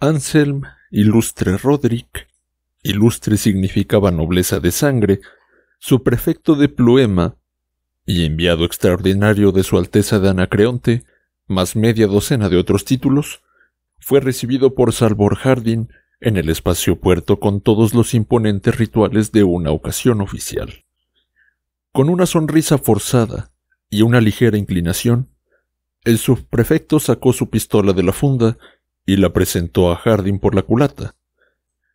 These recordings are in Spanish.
Anselm, ilustre Roderick, ilustre significaba nobleza de sangre, su prefecto de Pluema y enviado extraordinario de su Alteza de Anacreonte, más media docena de otros títulos, fue recibido por Salvor Hardin en el espacio puerto con todos los imponentes rituales de una ocasión oficial. Con una sonrisa forzada y una ligera inclinación, el subprefecto sacó su pistola de la funda y la presentó a Hardin por la culata.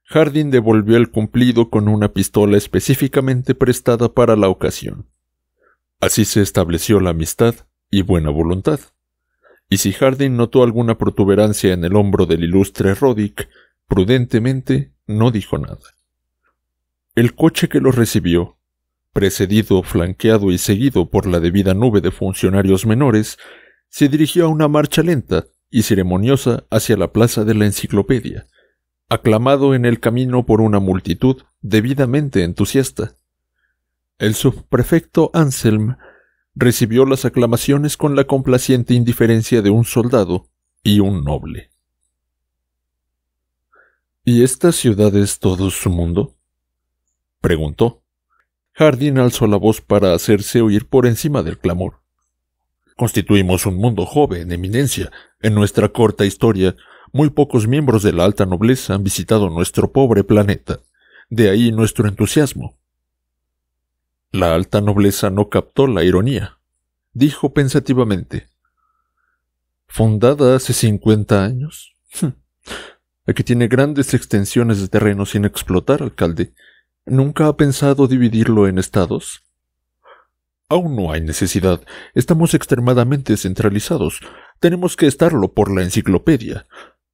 Hardin devolvió el cumplido con una pistola específicamente prestada para la ocasión. Así se estableció la amistad y buena voluntad. Y si Hardin notó alguna protuberancia en el hombro del ilustre Roddick, prudentemente no dijo nada. El coche que lo recibió, precedido, flanqueado y seguido por la debida nube de funcionarios menores, se dirigió a una marcha lenta, y ceremoniosa hacia la plaza de la enciclopedia, aclamado en el camino por una multitud debidamente entusiasta. El subprefecto Anselm recibió las aclamaciones con la complaciente indiferencia de un soldado y un noble. ¿Y esta ciudad es todo su mundo? preguntó. Hardin alzó la voz para hacerse oír por encima del clamor. Constituimos un mundo joven, eminencia. En nuestra corta historia, muy pocos miembros de la alta nobleza han visitado nuestro pobre planeta. De ahí nuestro entusiasmo. La alta nobleza no captó la ironía. Dijo pensativamente. Fundada hace cincuenta años. Hm. Aquí tiene grandes extensiones de terreno sin explotar, alcalde. ¿Nunca ha pensado dividirlo en estados? Aún no hay necesidad. Estamos extremadamente centralizados. Tenemos que estarlo por la enciclopedia.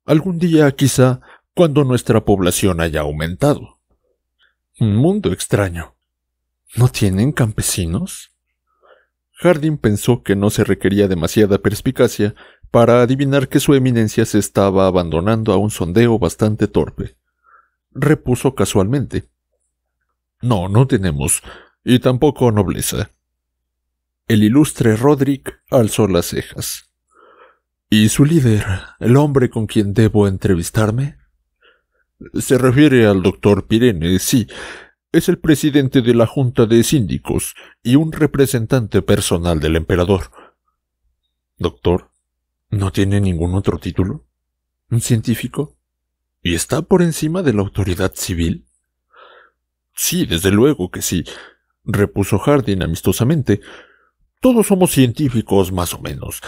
Algún día, quizá, cuando nuestra población haya aumentado. Un mundo extraño. ¿No tienen campesinos? Harding pensó que no se requería demasiada perspicacia para adivinar que su eminencia se estaba abandonando a un sondeo bastante torpe. Repuso casualmente. No, no tenemos, y tampoco nobleza. El ilustre Roderick alzó las cejas. ¿Y su líder, el hombre con quien debo entrevistarme? Se refiere al doctor Pirene, sí. Es el presidente de la Junta de Síndicos y un representante personal del emperador. Doctor, ¿no tiene ningún otro título? ¿Un científico? ¿Y está por encima de la autoridad civil? Sí, desde luego que sí, repuso Hardin amistosamente. Todos somos científicos más o menos.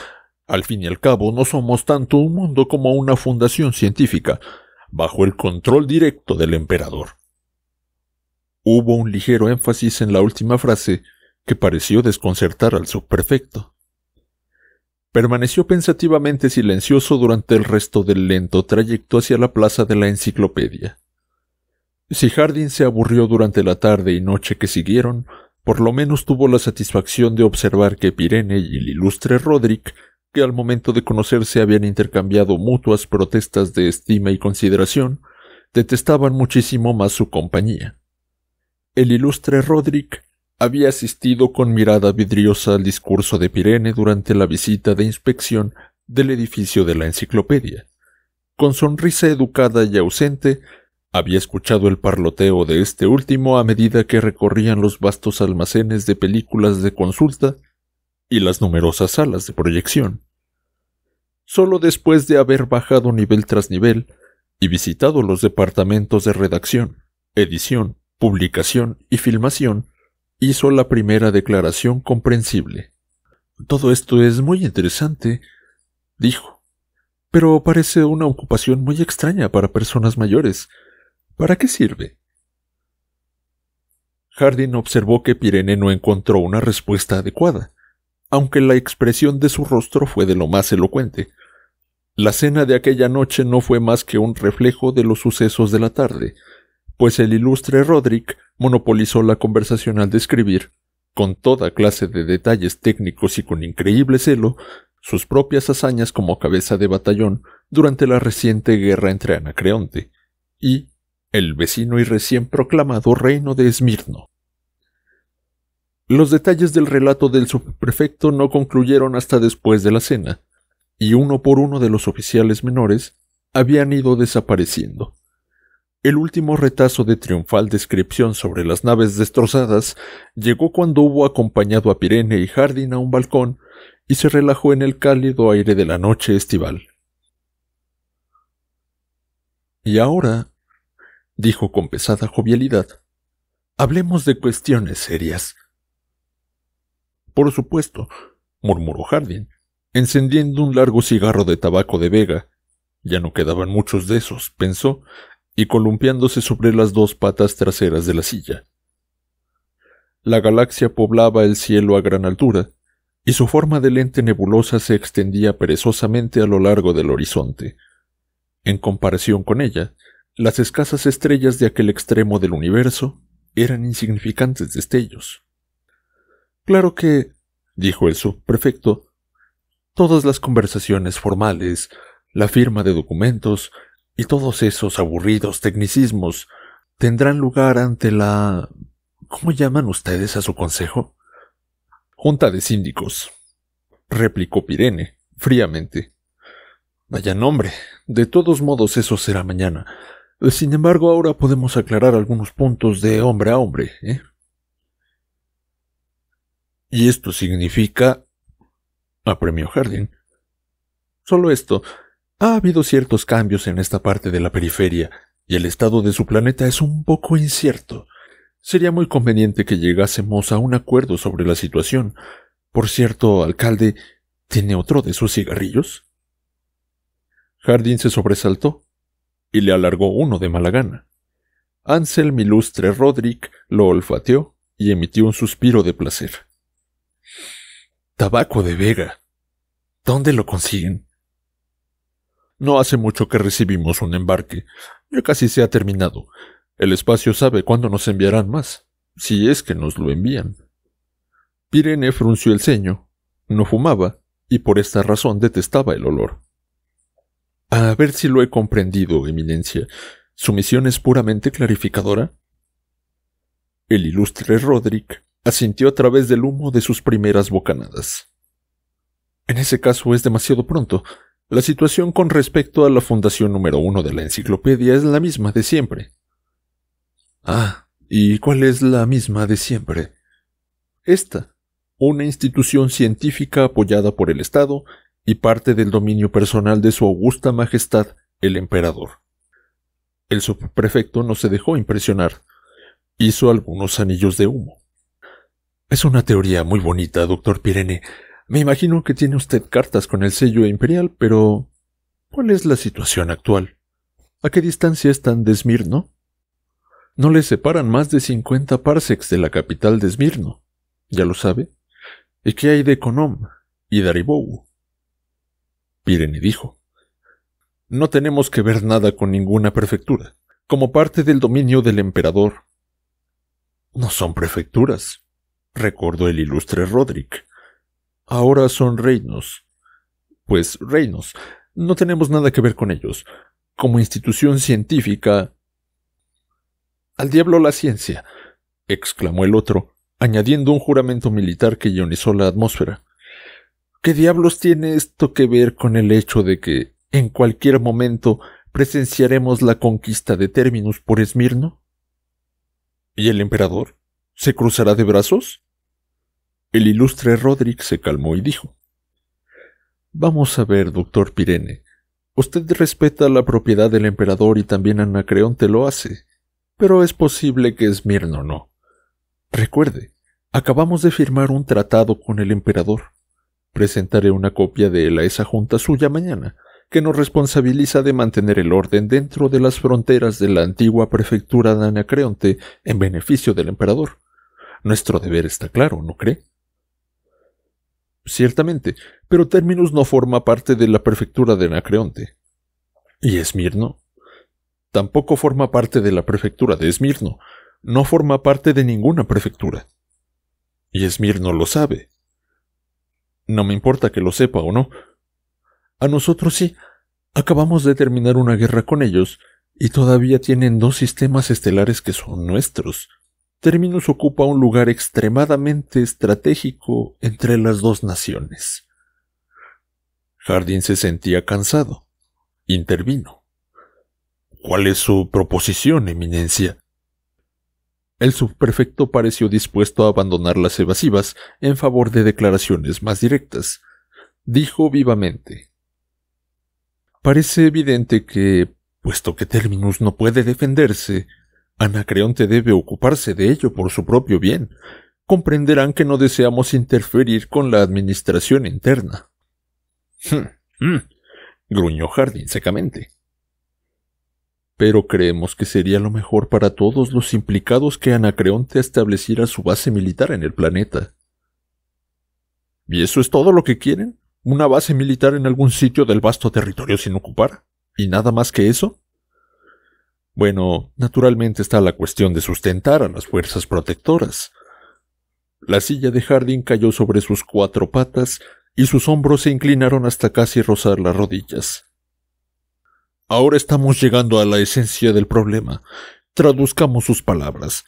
Al fin y al cabo, no somos tanto un mundo como una fundación científica, bajo el control directo del emperador. Hubo un ligero énfasis en la última frase que pareció desconcertar al subprefecto. Permaneció pensativamente silencioso durante el resto del lento trayecto hacia la plaza de la enciclopedia. Si Jardín se aburrió durante la tarde y noche que siguieron, por lo menos tuvo la satisfacción de observar que Pirene y el ilustre Roderick, que al momento de conocerse habían intercambiado mutuas protestas de estima y consideración, detestaban muchísimo más su compañía. El ilustre Rodrick había asistido con mirada vidriosa al discurso de Pirene durante la visita de inspección del edificio de la enciclopedia. Con sonrisa educada y ausente, había escuchado el parloteo de este último a medida que recorrían los vastos almacenes de películas de consulta y las numerosas salas de proyección. Solo después de haber bajado nivel tras nivel y visitado los departamentos de redacción, edición, publicación y filmación, hizo la primera declaración comprensible. Todo esto es muy interesante, dijo, pero parece una ocupación muy extraña para personas mayores ¿Para qué sirve? Hardin observó que Pirene no encontró una respuesta adecuada, aunque la expresión de su rostro fue de lo más elocuente. La cena de aquella noche no fue más que un reflejo de los sucesos de la tarde, pues el ilustre Roderick monopolizó la conversación al describir, con toda clase de detalles técnicos y con increíble celo, sus propias hazañas como cabeza de batallón durante la reciente guerra entre Anacreonte y el vecino y recién proclamado reino de Esmirno. Los detalles del relato del subprefecto no concluyeron hasta después de la cena, y uno por uno de los oficiales menores habían ido desapareciendo. El último retazo de triunfal descripción sobre las naves destrozadas llegó cuando hubo acompañado a Pirene y Jardín a un balcón y se relajó en el cálido aire de la noche estival. Y ahora dijo con pesada jovialidad. Hablemos de cuestiones serias. Por supuesto, murmuró jardín encendiendo un largo cigarro de tabaco de Vega. Ya no quedaban muchos de esos, pensó, y columpiándose sobre las dos patas traseras de la silla. La galaxia poblaba el cielo a gran altura, y su forma de lente nebulosa se extendía perezosamente a lo largo del horizonte. En comparación con ella, las escasas estrellas de aquel extremo del universo eran insignificantes destellos. Claro que, dijo el subprefecto, todas las conversaciones formales, la firma de documentos y todos esos aburridos tecnicismos tendrán lugar ante la... ¿Cómo llaman ustedes a su consejo? Junta de síndicos, replicó Pirene, fríamente. Vaya nombre. De todos modos eso será mañana. Sin embargo, ahora podemos aclarar algunos puntos de hombre a hombre. ¿eh? Y esto significa a premio Solo esto. Ha habido ciertos cambios en esta parte de la periferia, y el estado de su planeta es un poco incierto. Sería muy conveniente que llegásemos a un acuerdo sobre la situación. Por cierto, alcalde, ¿tiene otro de sus cigarrillos? Hardin se sobresaltó y le alargó uno de mala gana. Anselm ilustre Roderick lo olfateó y emitió un suspiro de placer. Tabaco de Vega. ¿Dónde lo consiguen? No hace mucho que recibimos un embarque. Ya casi se ha terminado. El espacio sabe cuándo nos enviarán más, si es que nos lo envían. Pirene frunció el ceño, no fumaba, y por esta razón detestaba el olor. A ver si lo he comprendido, Eminencia. ¿Su misión es puramente clarificadora? El ilustre Roderick asintió a través del humo de sus primeras bocanadas. En ese caso es demasiado pronto. La situación con respecto a la fundación número uno de la enciclopedia es la misma de siempre. Ah, ¿y cuál es la misma de siempre? Esta, una institución científica apoyada por el Estado y parte del dominio personal de su augusta majestad, el emperador. El subprefecto no se dejó impresionar. Hizo algunos anillos de humo. Es una teoría muy bonita, doctor Pirene. Me imagino que tiene usted cartas con el sello imperial, pero ¿cuál es la situación actual? ¿A qué distancia están de Esmirno? No le separan más de 50 parsecs de la capital de Esmirno. ¿Ya lo sabe? ¿Y qué hay de Konom y Daribou? Pirene dijo. No tenemos que ver nada con ninguna prefectura, como parte del dominio del emperador. No son prefecturas, recordó el ilustre Roderick. Ahora son reinos. Pues reinos. No tenemos nada que ver con ellos. Como institución científica. Al diablo la ciencia, exclamó el otro, añadiendo un juramento militar que ionizó la atmósfera. ¿Qué diablos tiene esto que ver con el hecho de que en cualquier momento presenciaremos la conquista de Terminus por Esmirno? ¿Y el emperador? ¿Se cruzará de brazos? El ilustre rodrick se calmó y dijo Vamos a ver, doctor Pirene. Usted respeta la propiedad del emperador y también Anacreonte lo hace, pero es posible que Esmirno no. Recuerde, acabamos de firmar un tratado con el emperador. Presentaré una copia de él a esa junta suya mañana, que nos responsabiliza de mantener el orden dentro de las fronteras de la antigua prefectura de Anacreonte en beneficio del emperador. Nuestro deber está claro, ¿no cree? Ciertamente, pero Terminus no forma parte de la prefectura de Anacreonte. ¿Y Esmirno? Tampoco forma parte de la prefectura de Esmirno. No forma parte de ninguna prefectura. Y Esmirno lo sabe. No me importa que lo sepa o no. A nosotros sí. Acabamos de terminar una guerra con ellos, y todavía tienen dos sistemas estelares que son nuestros. Terminus ocupa un lugar extremadamente estratégico entre las dos naciones. Jardín se sentía cansado. Intervino. ¿Cuál es su proposición, Eminencia? El subprefecto pareció dispuesto a abandonar las evasivas en favor de declaraciones más directas. Dijo vivamente Parece evidente que, puesto que Terminus no puede defenderse, Anacreonte debe ocuparse de ello por su propio bien. Comprenderán que no deseamos interferir con la administración interna. Hmm, hmm", gruñó jardín secamente pero creemos que sería lo mejor para todos los implicados que Anacreonte estableciera su base militar en el planeta. ¿Y eso es todo lo que quieren? ¿Una base militar en algún sitio del vasto territorio sin ocupar? ¿Y nada más que eso? Bueno, naturalmente está la cuestión de sustentar a las fuerzas protectoras. La silla de jardín cayó sobre sus cuatro patas y sus hombros se inclinaron hasta casi rozar las rodillas. Ahora estamos llegando a la esencia del problema. Traduzcamos sus palabras.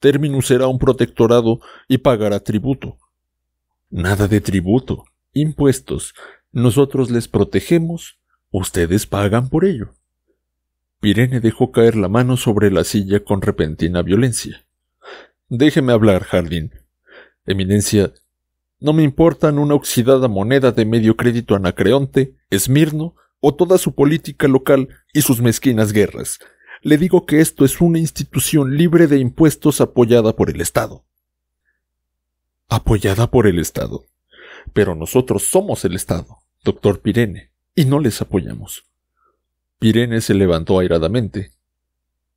Terminus será un protectorado y pagará tributo. Nada de tributo, impuestos. Nosotros les protegemos, ustedes pagan por ello. Pirene dejó caer la mano sobre la silla con repentina violencia. Déjeme hablar, Jardín. Eminencia, no me importan una oxidada moneda de medio crédito anacreonte, esmirno o toda su política local y sus mezquinas guerras. Le digo que esto es una institución libre de impuestos apoyada por el Estado. Apoyada por el Estado. Pero nosotros somos el Estado, doctor Pirene, y no les apoyamos. Pirene se levantó airadamente.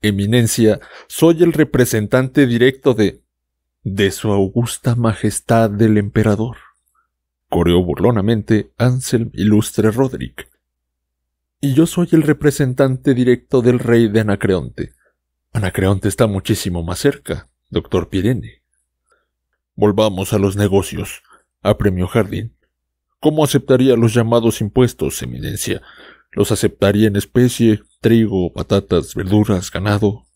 Eminencia, soy el representante directo de... de su augusta majestad del emperador. Coreó burlonamente Anselm Ilustre Roderick y yo soy el representante directo del rey de Anacreonte. Anacreonte está muchísimo más cerca, doctor Pirene. Volvamos a los negocios, Premio Jardín. ¿Cómo aceptaría los llamados impuestos, Eminencia? ¿Los aceptaría en especie, trigo, patatas, verduras, ganado?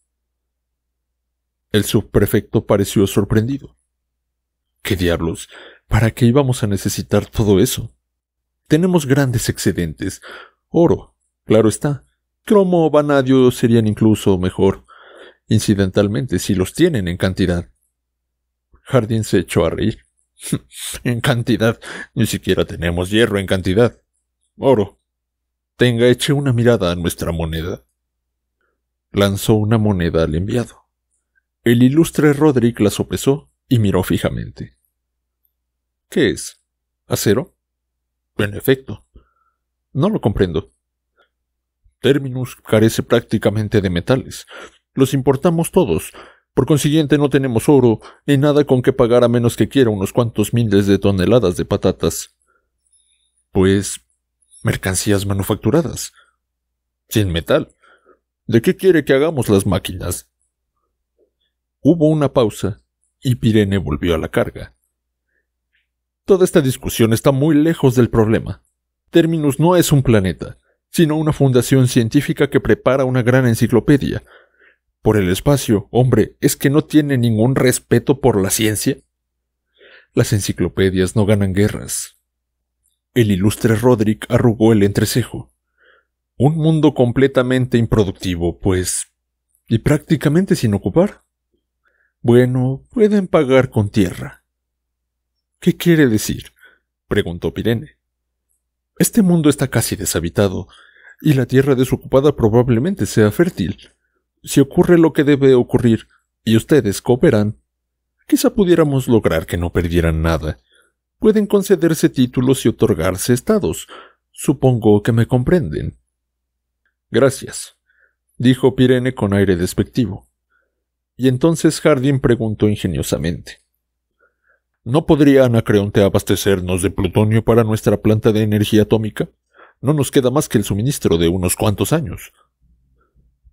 El subprefecto pareció sorprendido. ¿Qué diablos? ¿Para qué íbamos a necesitar todo eso? Tenemos grandes excedentes, oro, Claro está, cromo o vanadio serían incluso mejor, incidentalmente, si los tienen en cantidad. Jardín se echó a reír. en cantidad, ni siquiera tenemos hierro en cantidad. Oro. Tenga eche una mirada a nuestra moneda. Lanzó una moneda al enviado. El ilustre Roderick la sopesó y miró fijamente. ¿Qué es? ¿Acero? En efecto. No lo comprendo. Terminus carece prácticamente de metales. Los importamos todos. Por consiguiente no tenemos oro ni nada con que pagar a menos que quiera unos cuantos miles de toneladas de patatas. Pues mercancías manufacturadas. Sin metal. ¿De qué quiere que hagamos las máquinas? Hubo una pausa y Pirene volvió a la carga. Toda esta discusión está muy lejos del problema. Terminus no es un planeta sino una fundación científica que prepara una gran enciclopedia. Por el espacio, hombre, ¿es que no tiene ningún respeto por la ciencia? Las enciclopedias no ganan guerras. El ilustre Roderick arrugó el entrecejo. Un mundo completamente improductivo, pues. y prácticamente sin ocupar. Bueno, pueden pagar con tierra. ¿Qué quiere decir? preguntó Pirene. Este mundo está casi deshabitado, y la tierra desocupada probablemente sea fértil. Si ocurre lo que debe ocurrir, y ustedes cooperan, quizá pudiéramos lograr que no perdieran nada. Pueden concederse títulos y otorgarse estados. Supongo que me comprenden. Gracias, dijo Pirene con aire despectivo. Y entonces Hardin preguntó ingeniosamente. ¿No podría Anacreonte abastecernos de plutonio para nuestra planta de energía atómica? No nos queda más que el suministro de unos cuantos años.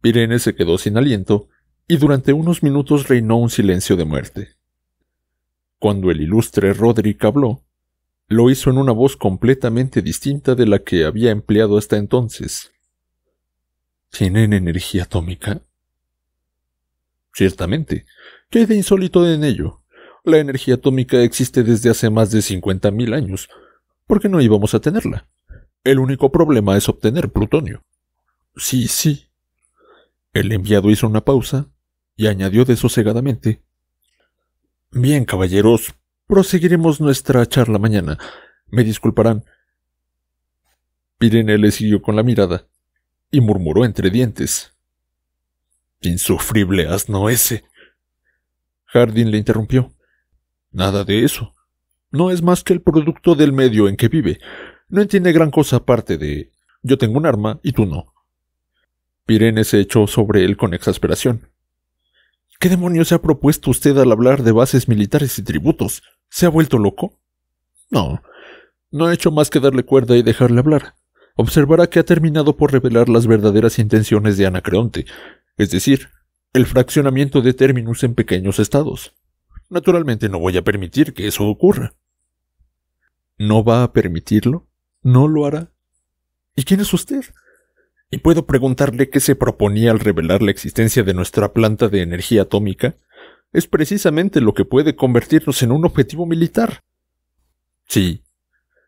Pirene se quedó sin aliento, y durante unos minutos reinó un silencio de muerte. Cuando el ilustre Roderick habló, lo hizo en una voz completamente distinta de la que había empleado hasta entonces. ¿Tienen energía atómica? Ciertamente. ¿Qué de insólito en ello? La energía atómica existe desde hace más de 50.000 años. ¿Por qué no íbamos a tenerla? El único problema es obtener plutonio. Sí, sí. El enviado hizo una pausa y añadió desosegadamente. Bien, caballeros, proseguiremos nuestra charla mañana. Me disculparán. Pirene le siguió con la mirada y murmuró entre dientes. Insufrible asno ese. Hardin le interrumpió. Nada de eso. No es más que el producto del medio en que vive. No entiende gran cosa aparte de yo tengo un arma y tú no. Pirene se echó sobre él con exasperación. ¿Qué demonios se ha propuesto usted al hablar de bases militares y tributos? ¿Se ha vuelto loco? No. No ha hecho más que darle cuerda y dejarle hablar. Observará que ha terminado por revelar las verdaderas intenciones de Anacreonte, es decir, el fraccionamiento de términos en pequeños estados. Naturalmente no voy a permitir que eso ocurra. ¿No va a permitirlo? ¿No lo hará? ¿Y quién es usted? ¿Y puedo preguntarle qué se proponía al revelar la existencia de nuestra planta de energía atómica? Es precisamente lo que puede convertirnos en un objetivo militar. Sí,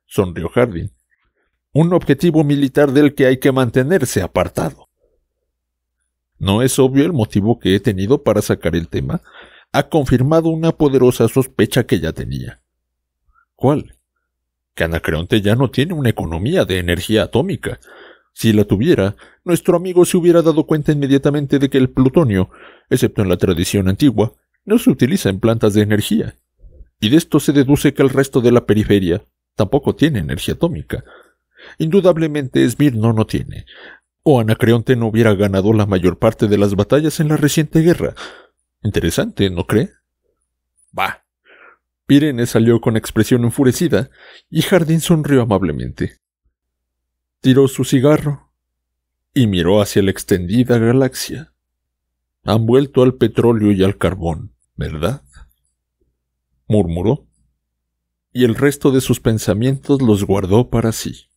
sonrió Hardin. Un objetivo militar del que hay que mantenerse apartado. No es obvio el motivo que he tenido para sacar el tema, ha confirmado una poderosa sospecha que ya tenía. ¿Cuál? Que Anacreonte ya no tiene una economía de energía atómica. Si la tuviera, nuestro amigo se hubiera dado cuenta inmediatamente de que el plutonio, excepto en la tradición antigua, no se utiliza en plantas de energía. Y de esto se deduce que el resto de la periferia tampoco tiene energía atómica. Indudablemente Esmirno no tiene, o Anacreonte no hubiera ganado la mayor parte de las batallas en la reciente guerra, Interesante, ¿no cree? Bah. Pirene eh, salió con expresión enfurecida y Jardín sonrió amablemente. Tiró su cigarro y miró hacia la extendida galaxia. Han vuelto al petróleo y al carbón, ¿verdad? murmuró. Y el resto de sus pensamientos los guardó para sí.